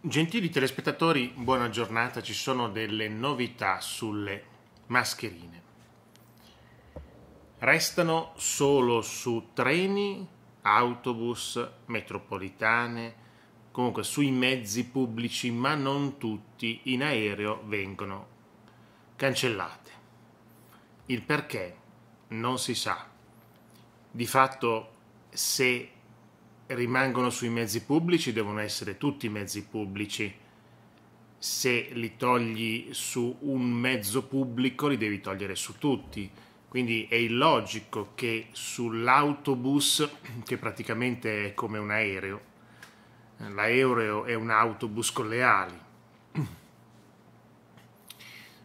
Gentili telespettatori, buona giornata. Ci sono delle novità sulle mascherine. Restano solo su treni, autobus, metropolitane, comunque sui mezzi pubblici, ma non tutti in aereo vengono cancellate. Il perché non si sa. Di fatto, se rimangono sui mezzi pubblici devono essere tutti mezzi pubblici. Se li togli su un mezzo pubblico li devi togliere su tutti. Quindi è illogico che sull'autobus, che praticamente è come un aereo, l'aereo è un autobus con le ali.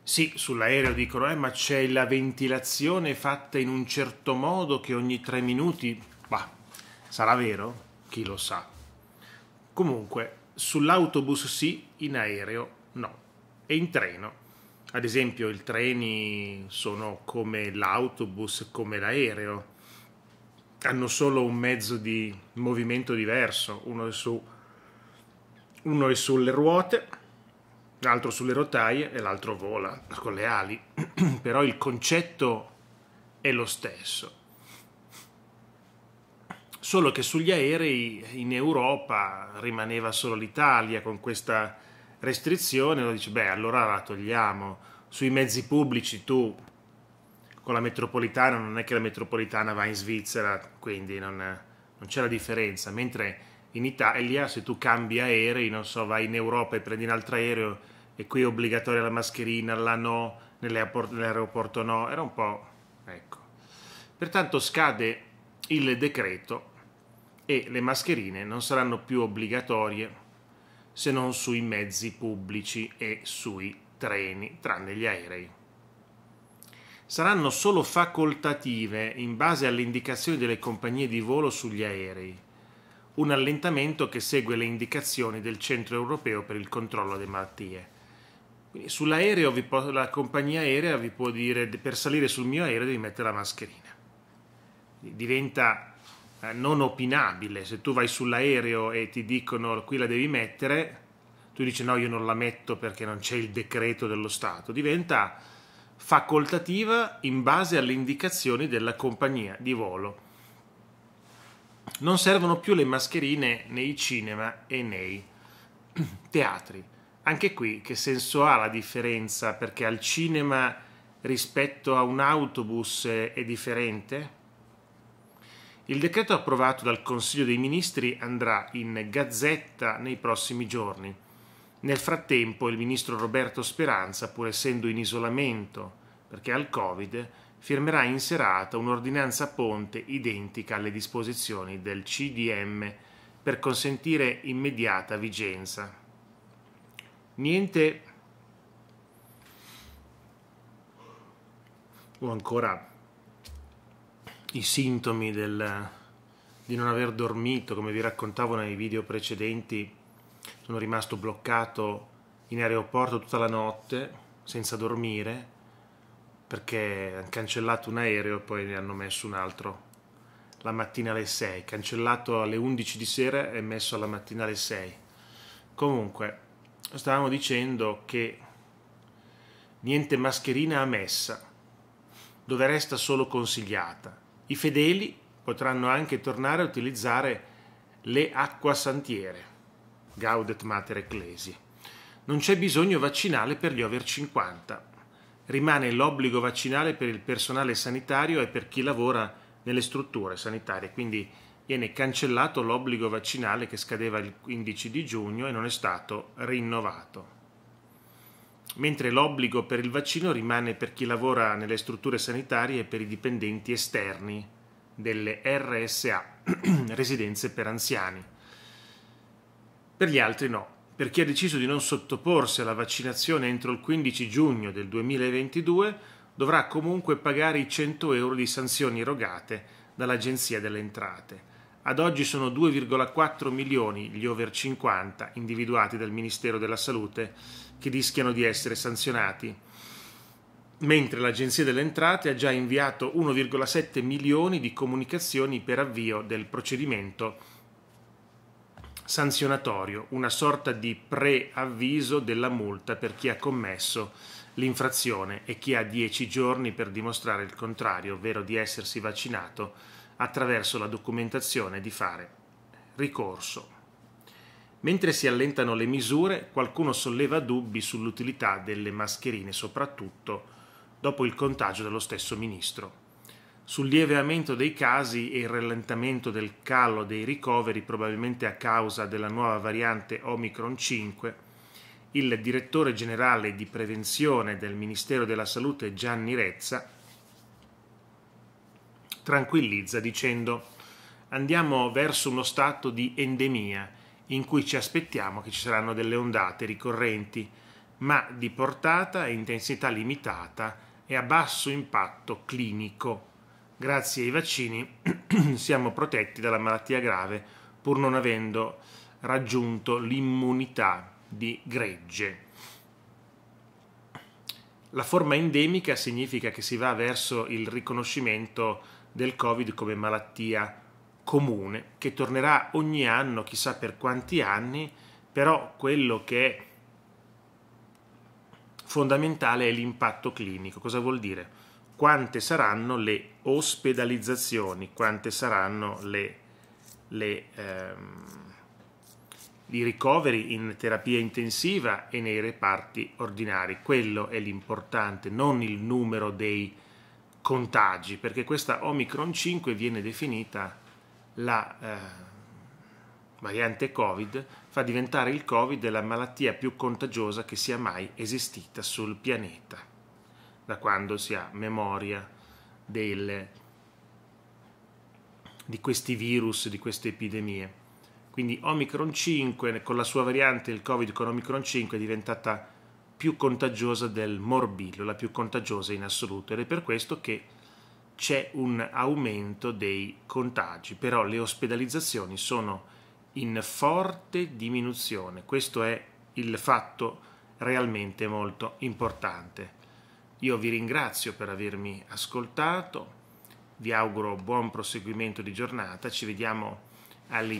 Sì, sull'aereo dicono, eh, ma c'è la ventilazione fatta in un certo modo che ogni tre minuti... Bah, sarà vero? chi lo sa. Comunque, sull'autobus sì, in aereo no, e in treno. Ad esempio, i treni sono come l'autobus, come l'aereo. Hanno solo un mezzo di movimento diverso, uno è, su, uno è sulle ruote, l'altro sulle rotaie e l'altro vola con le ali. Però il concetto è lo stesso solo che sugli aerei in Europa rimaneva solo l'Italia con questa restrizione, lo dice, beh, allora la togliamo. Sui mezzi pubblici tu con la metropolitana, non è che la metropolitana va in Svizzera, quindi non, non c'è la differenza, mentre in Italia se tu cambi aerei, non so, vai in Europa e prendi un altro aereo e qui è obbligatoria la mascherina, là no, nell'aeroporto no, era un po'... ecco. Pertanto scade il decreto e le mascherine non saranno più obbligatorie se non sui mezzi pubblici e sui treni, tranne gli aerei. Saranno solo facoltative in base alle indicazioni delle compagnie di volo sugli aerei, un allentamento che segue le indicazioni del Centro Europeo per il controllo delle malattie. Quindi sull'aereo po- la compagnia aerea vi può dire per salire sul mio aereo devi mettere la mascherina. Diventa eh, non opinabile. Se tu vai sull'aereo e ti dicono qui la devi mettere, tu dici no, io non la metto perché non c'è il decreto dello Stato. Diventa facoltativa in base alle indicazioni della compagnia di volo. Non servono più le mascherine nei cinema e nei teatri. Anche qui che senso ha la differenza? Perché al cinema rispetto a un autobus è differente? Il decreto approvato dal Consiglio dei Ministri andrà in gazzetta nei prossimi giorni. Nel frattempo il ministro Roberto Speranza, pur essendo in isolamento perché ha il Covid, firmerà in serata un'ordinanza ponte identica alle disposizioni del CDM per consentire immediata vigenza. Niente o ancora i sintomi del, di non aver dormito, come vi raccontavo nei video precedenti, sono rimasto bloccato in aeroporto tutta la notte senza dormire perché hanno cancellato un aereo e poi ne hanno messo un altro la mattina alle 6, cancellato alle 11 di sera e messo alla mattina alle 6. Comunque, stavamo dicendo che niente mascherina a messa, dove resta solo consigliata i fedeli potranno anche tornare a utilizzare le acquasantiere, Gaudet Mater Ecclesi. Non c'è bisogno vaccinale per gli over 50. Rimane l'obbligo vaccinale per il personale sanitario e per chi lavora nelle strutture sanitarie, quindi viene cancellato l'obbligo vaccinale che scadeva il 15 di giugno e non è stato rinnovato mentre l'obbligo per il vaccino rimane per chi lavora nelle strutture sanitarie e per i dipendenti esterni delle RSA, residenze per anziani. Per gli altri no. Per chi ha deciso di non sottoporsi alla vaccinazione entro il 15 giugno del 2022 dovrà comunque pagare i 100 euro di sanzioni erogate dall'Agenzia delle Entrate. Ad oggi sono 2,4 milioni gli over 50 individuati dal Ministero della Salute che rischiano di essere sanzionati, mentre l'Agenzia delle Entrate ha già inviato 1,7 milioni di comunicazioni per avvio del procedimento sanzionatorio, una sorta di preavviso della multa per chi ha commesso l'infrazione e chi ha 10 giorni per dimostrare il contrario, ovvero di essersi vaccinato attraverso la documentazione di fare ricorso. Mentre si allentano le misure, qualcuno solleva dubbi sull'utilità delle mascherine, soprattutto dopo il contagio dello stesso ministro. Sul lieveamento dei casi e il rallentamento del calo dei ricoveri, probabilmente a causa della nuova variante Omicron 5, il direttore generale di prevenzione del Ministero della Salute Gianni Rezza tranquillizza dicendo andiamo verso uno stato di endemia in cui ci aspettiamo che ci saranno delle ondate ricorrenti, ma di portata e intensità limitata e a basso impatto clinico. Grazie ai vaccini siamo protetti dalla malattia grave pur non avendo raggiunto l'immunità di gregge. La forma endemica significa che si va verso il riconoscimento del Covid come malattia comune che tornerà ogni anno, chissà per quanti anni, però quello che è fondamentale è l'impatto clinico. Cosa vuol dire? Quante saranno le ospedalizzazioni, quante saranno le, le, ehm, i ricoveri in terapia intensiva e nei reparti ordinari. Quello è l'importante, non il numero dei contagi, perché questa Omicron 5 viene definita la eh, variante Covid fa diventare il Covid la malattia più contagiosa che sia mai esistita sul pianeta, da quando si ha memoria del, di questi virus, di queste epidemie. Quindi Omicron 5, con la sua variante, il Covid con Omicron 5 è diventata più contagiosa del morbillo, la più contagiosa in assoluto ed è per questo che c'è un aumento dei contagi, però le ospedalizzazioni sono in forte diminuzione. Questo è il fatto realmente molto importante. Io vi ringrazio per avermi ascoltato, vi auguro buon proseguimento di giornata, ci vediamo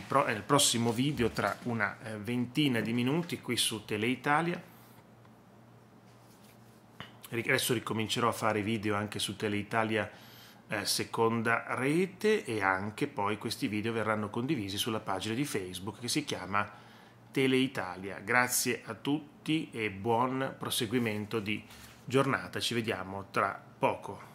pro- nel prossimo video tra una eh, ventina di minuti qui su Teleitalia. Adesso ricomincerò a fare video anche su Teleitalia eh, seconda rete e anche poi questi video verranno condivisi sulla pagina di Facebook che si chiama Teleitalia. Grazie a tutti e buon proseguimento di giornata. Ci vediamo tra poco.